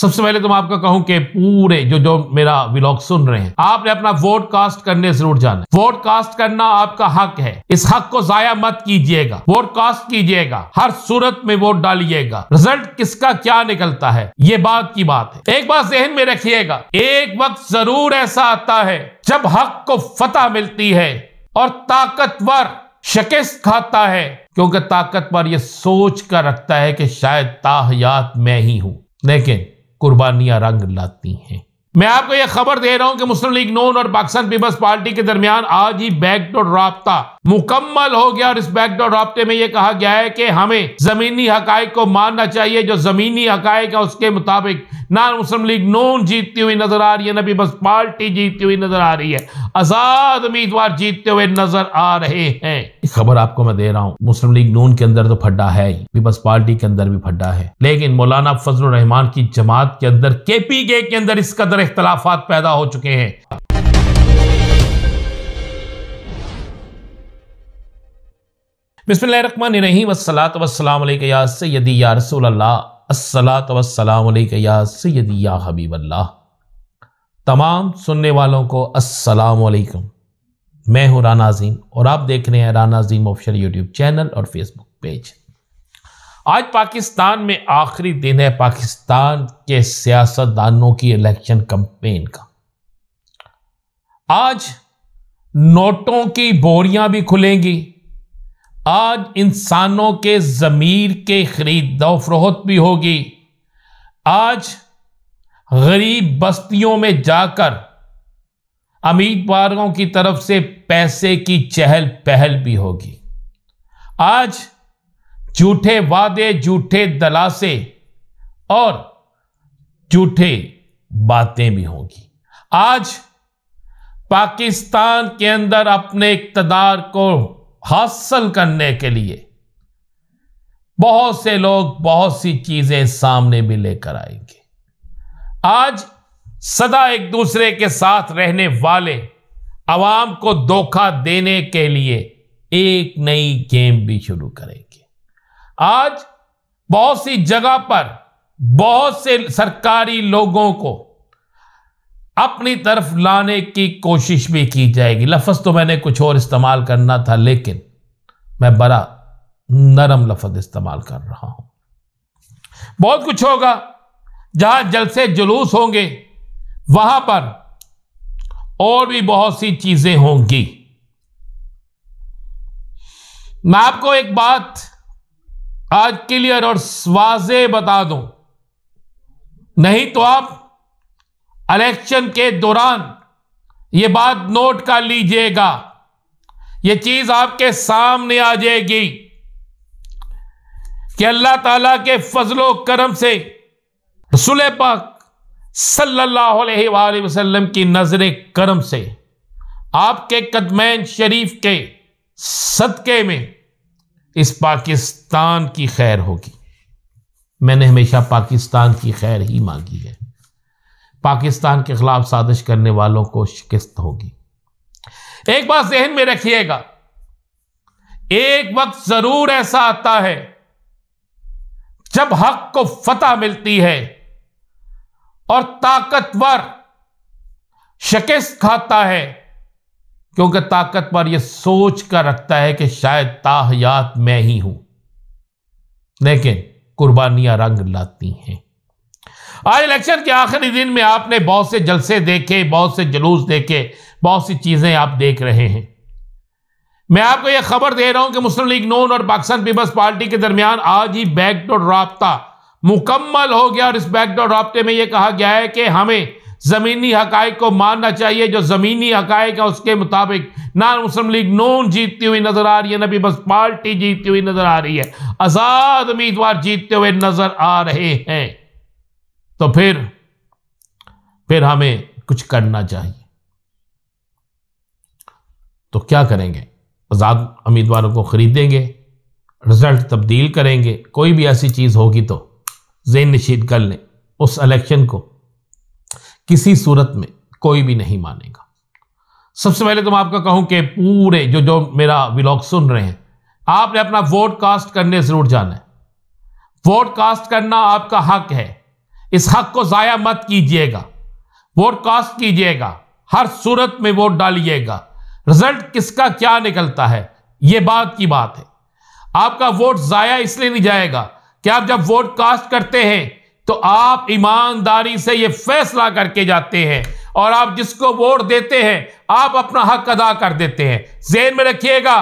सबसे पहले तो मैं आपका कहूं कि पूरे जो जो मेरा व्लॉग सुन रहे हैं आपने अपना वोट कास्ट करने जरूर जाना वोट कास्ट करना आपका हक है इस हक को जाया मत कीजिएगा वोट कास्ट कीजिएगा हर सूरत में वोट डालिएगा रिजल्ट किसका क्या निकलता है ये बात की बात है एक बात जहन में रखिएगा एक वक्त जरूर ऐसा आता है जब हक को फतह मिलती है और ताकतवर शिकस्त खाता है क्योंकि ताकतवर ये सोच कर रखता है कि शायद ताहयात मैं ही हूं लेकिन कुर्बानियाँ रंग लाती हैं मैं आपको यह खबर दे रहा हूं कि मुस्लिम लीग नून और पाकिस्तान पीपल्स पार्टी के दरमियान आज ही बैकडोर रहा मुकम्मल हो गया और इस बैकडोर रबते में यह कहा गया है कि हमें जमीनी हक को मानना चाहिए जो जमीनी हक है उसके मुताबिक ना मुस्लिम लीग नून जीतती हुई नजर आ रही है ना पीपल्स पार्टी जीतती हुई नजर आ रही है आजाद उम्मीदवार जीतते हुए नजर आ रहे हैं खबर आपको मैं दे रहा हूँ मुस्लिम लीग नून के अंदर तो फड्डा है ही पीपल्स पार्टी के अंदर भी फड्डा है लेकिन मौलाना फजल रहमान की जमात के अंदर केपी के अंदर इस कदर इख्तलाफात पैदा हो चुके हैं सैदी या सैदी या तमाम सुनने वालों को असलकम मैं हूँ राना अजीम और आप देख रहे हैं Rana Azeem official YouTube channel और फेसबुक पेज आज पाकिस्तान में आखिरी दिन है पाकिस्तान के सियासतदानों की इलेक्शन कंपेन का आज नोटों की बोरियां भी खुलेंगी आज इंसानों के ज़मीर के खरीद दोफरोहत भी होगी आज गरीब बस्तियों में जाकर उम्मीदवारों की तरफ से पैसे की चहल पहल भी होगी आज झूठे वादे झूठे दलासे और झूठे बातें भी होंगी आज पाकिस्तान के अंदर अपने इकतदार को हासिल करने के लिए बहुत से लोग बहुत सी चीजें सामने भी लेकर आएंगे आज सदा एक दूसरे के साथ रहने वाले आवाम को धोखा देने के लिए एक नई गेम भी शुरू करेंगे आज बहुत सी जगह पर बहुत से सरकारी लोगों को अपनी तरफ लाने की कोशिश भी की जाएगी लफज तो मैंने कुछ और इस्तेमाल करना था लेकिन मैं बड़ा नरम लफज इस्तेमाल कर रहा हूं बहुत कुछ होगा जहां जलसे जुलूस होंगे वहां पर और भी बहुत सी चीजें होंगी मैं आपको एक बात आज क्लियर और वाजे बता दूं नहीं तो आप इलेक्शन के दौरान ये बात नोट कर लीजिएगा ये चीज आपके सामने आ जाएगी कि अल्लाह ताला के फजलो करम से रसुल पाक सल्लल्लाहु अलैहि वसल्लम की नजर करम से आपके कदमैन शरीफ के सदक़े में इस पाकिस्तान की खैर होगी मैंने हमेशा पाकिस्तान की खैर ही मांगी है पाकिस्तान के खिलाफ साजिश करने वालों को शिकस्त होगी एक बात जहन में रखिएगा एक वक्त जरूर ऐसा आता है जब हक को फतह मिलती है और ताकतवर शिकस्त खाता है क्योंकि ताकतवर यह सोच कर रखता है कि शायद ताहयात मैं ही हूं लेकिन कुर्बानियां रंग लाती हैं आज इलेक्शन के आखिरी दिन में आपने बहुत से जलसे देखे बहुत से जुलूस देखे बहुत सी चीज़ें आप देख रहे हैं मैं आपको यह खबर दे रहा हूं कि मुस्लिम लीग नोन और पाकिस्तान पीपल्स पार्टी के दरमियान आज ही बैकडोर रहा मुकम्मल हो गया और इस बैकडोर रबते में यह कहा गया है कि हमें ज़मीनी हक़ को मानना चाहिए जो ज़मीनी हक़ है उसके मुताबिक ना मुस्लिम लीग नून जीतती हुई नज़र आ रही है नबी बस पार्टी जीतती हुई नज़र आ रही है आज़ाद उम्मीदवार जीतते हुए नज़र आ रहे हैं तो फिर फिर हमें कुछ करना चाहिए तो क्या करेंगे आज़ाद उम्मीदवारों को ख़रीदेंगे रिज़ल्ट तब्दील करेंगे कोई भी ऐसी चीज़ होगी तो जेन नशीद कर लें उस इलेक्शन को किसी सूरत में कोई भी नहीं मानेगा सबसे पहले तो मैं आपका कहूं कि पूरे जो जो मेरा व्लॉग सुन रहे हैं आपने अपना वोट कास्ट करने जरूर जाना है वोट कास्ट करना आपका हक है इस हक को ज़ाया मत कीजिएगा वोट कास्ट कीजिएगा हर सूरत में वोट डालिएगा रिजल्ट किसका क्या निकलता है यह बात की बात है आपका वोट ज़ाया इसलिए नहीं जाएगा कि आप जब वोट कास्ट करते हैं तो आप ईमानदारी से ये फैसला करके जाते हैं और आप जिसको वोट देते हैं आप अपना हक अदा कर देते हैं जेन में रखिएगा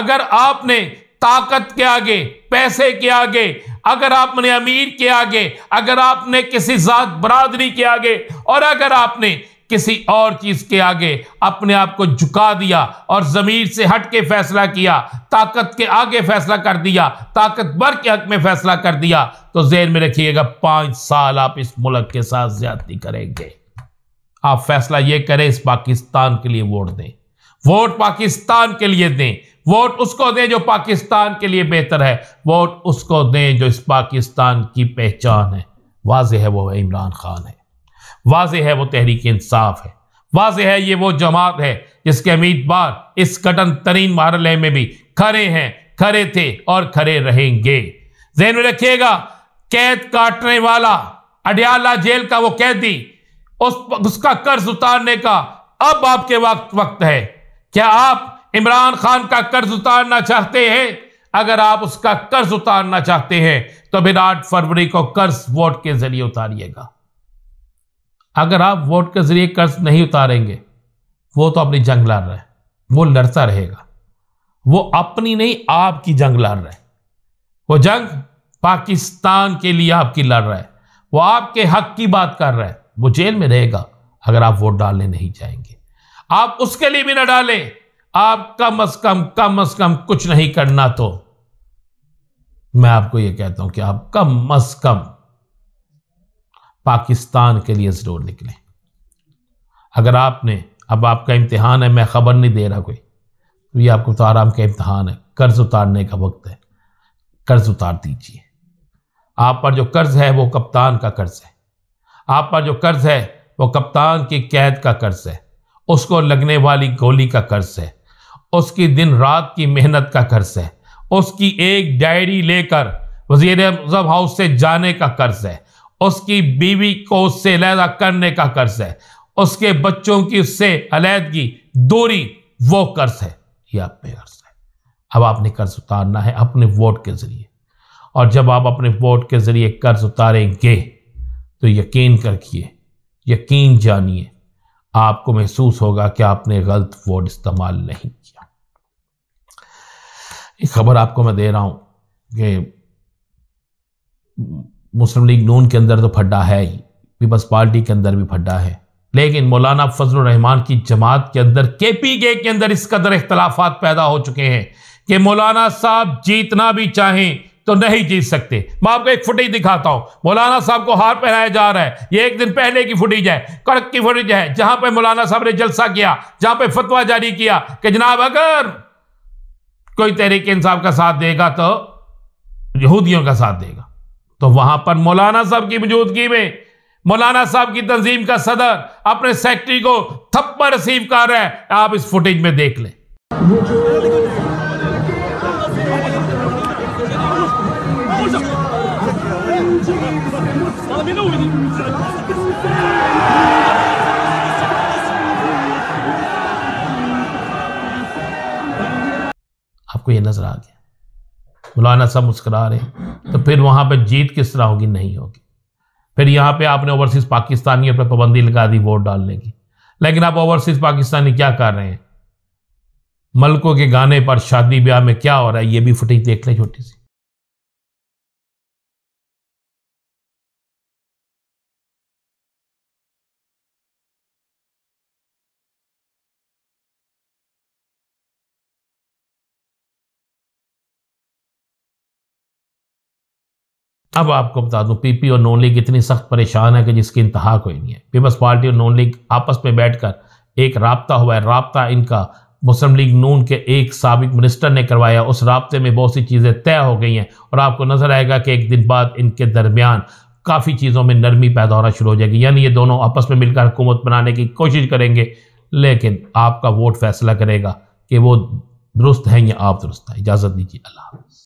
अगर आपने ताकत के आगे पैसे के आगे अगर आपने अमीर के आगे अगर आपने किसी जात बरादरी के आगे और अगर आपने किसी और चीज के आगे अपने आप को झुका दिया और जमीर से हट के फैसला किया ताकत के आगे फैसला कर दिया ताकतवर के हक में फैसला कर दिया तो जेर में रखिएगा पांच साल आप इस मुल्क के साथ ज्यादती करेंगे आप फैसला ये करें इस पाकिस्तान के लिए वोट दें वोट पाकिस्तान के लिए दें वोट उसको दें जो पाकिस्तान के लिए बेहतर है वोट उसको दें जो इस पाकिस्तान की पहचान है वाज है वो इमरान खान है वाज है वो तहरीक इंसाफ है वाज है ये वो जमात है जिसके उम्मीदवार इस कटन तरीन मारले में भी खड़े हैं खड़े थे और खड़े रहेंगे जहन में रखिएगा कैद काटने वाला अडियाला जेल का वो कैदी उस उसका कर्ज उतारने का अब आपके वक्त वक्त है क्या आप इमरान खान का कर्ज उतारना चाहते हैं अगर आप उसका कर्ज उतारना चाहते हैं तो फिर आठ फरवरी को कर्ज वोट के जरिए उतारिएगा अगर आप वोट के जरिए कर्ज नहीं उतारेंगे वो तो अपनी जंग लड़ रहे वो लड़ता रहेगा वो अपनी नहीं आपकी जंग लड़ रहे वो जंग पाकिस्तान के लिए आपकी लड़ रहा है वो आपके हक की बात कर रहा है वो जेल में रहेगा अगर आप वोट डालने नहीं जाएंगे आप उसके लिए भी ना डालें आप कम अज कम कम अज कम कुछ नहीं करना तो मैं आपको ये कहता हूं कि आप कम अज कम पाकिस्तान के लिए ज़रूर निकलें अगर आपने अब आपका इम्तहान है मैं ख़बर नहीं दे रहा कोई तो ये आपको तो आराम का इम्तहान है कर्ज़ उतारने का वक्त है कर्ज़ उतार दीजिए आप पर जो कर्ज़ है वो कप्तान का कर्ज़ है आप पर जो कर्ज़ है वो कप्तान की कैद का कर्ज़ है उसको लगने वाली गोली का कर्ज़ है उसकी दिन रात की मेहनत का कर्ज़ है उसकी एक डायरी लेकर वजीर हाउस से जाने का कर्ज़ है उसकी बीवी को उससे अलहदा करने का कर्ज है उसके बच्चों की उससे अलहदगी दूरी वो कर्ज है ये आप पे कर्ज है अब आपने कर्ज उतारना है अपने वोट के ज़रिए और जब आप अपने वोट के ज़रिए कर्ज उतारेंगे तो यकीन करके यकीन जानिए आपको महसूस होगा कि आपने गलत वोट इस्तेमाल नहीं किया खबर आपको मैं दे रहा हूं कि मुस्लिम लीग नून के अंदर तो फड्डा है ही पीपल्स पार्टी के अंदर भी फड्डा है लेकिन मौलाना फजल रहमान की जमात के अंदर के पी के के अंदर इस कदर इख्तलाफात पैदा हो चुके हैं कि मौलाना साहब जीतना भी चाहें तो नहीं जीत सकते मैं आपको एक फुटेज दिखाता हूँ मौलाना साहब को हार पहनाया जा रहा है ये एक दिन पहले की फुटेज है कड़क की फुटेज है जहां पे मौलाना साहब ने जलसा किया जहां पे फतवा जारी किया कि जनाब अगर कोई तहरीक इंसाफ का साथ देगा तो यहूदियों का साथ देगा तो वहां पर मौलाना साहब की मौजूदगी में मौलाना साहब की तंजीम का सदर अपने सेक्रेटरी को थप्पड़ रिसीव कर रहा है आप इस फुटेज में देख लें आपको यह नजर आ गया मौलाना सब मुस्करा रहे तो फिर वहाँ पर जीत किस तरह होगी नहीं होगी फिर यहाँ पर आपने ओवरसीज़ पाकिस्तानियों पर पाबंदी लगा दी वोट डालने की लेकिन आप ओवरसीज़ पाकिस्तानी क्या कर रहे हैं मलकों के गाने पर शादी ब्याह में क्या हो रहा है ये भी फुटेज देख लें छोटी सी अब आपको बता दूं पीपी और नॉन लीग इतनी सख्त परेशान है कि जिसकी इंतहा कोई नहीं है पीपल्स पार्टी और नॉन लीग आपस में बैठकर एक रबता हुआ है रबता इनका मुस्लिम लीग नून के एक सबक मिनिस्टर ने करवाया उस रबते में बहुत सी चीज़ें तय हो गई हैं और आपको नज़र आएगा कि एक दिन बाद इनके दरमियान काफ़ी चीज़ों में नरमी पैदा होना शुरू हो जाएगी यानी ये दोनों आपस में मिलकर हुकूमत बनाने की कोशिश करेंगे लेकिन आपका वोट फैसला करेगा कि वो दुरुस्त हैं या आप दुरुस्त हैं इजाज़त दीजिए अल्लाह